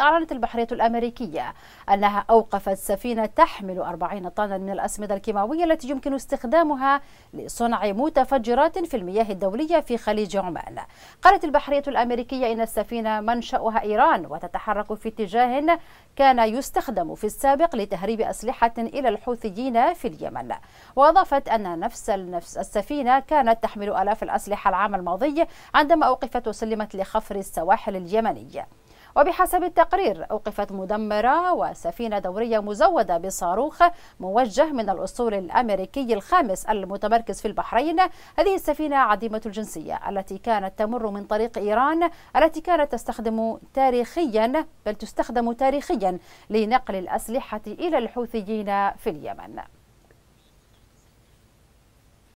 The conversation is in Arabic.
أعلنت البحرية الأمريكية أنها أوقفت سفينة تحمل 40 طنا من الأسمدة الكيماوية التي يمكن استخدامها لصنع متفجرات في المياه الدولية في خليج عمان. قالت البحرية الأمريكية إن السفينة منشأها إيران وتتحرك في اتجاه كان يستخدم في السابق لتهريب أسلحة إلى الحوثيين في اليمن. وأضافت أن نفس السفينة كانت تحمل آلاف الأسلحة العام الماضي عندما أوقفت وسلمت لخفر السواحل اليمنية. وبحسب التقرير أوقفت مدمرة وسفينة دورية مزودة بصاروخ موجه من الأسطول الأمريكي الخامس المتمركز في البحرين هذه السفينة عديمة الجنسية التي كانت تمر من طريق إيران التي كانت تستخدم تاريخيا بل تستخدم تاريخيا لنقل الأسلحة إلى الحوثيين في اليمن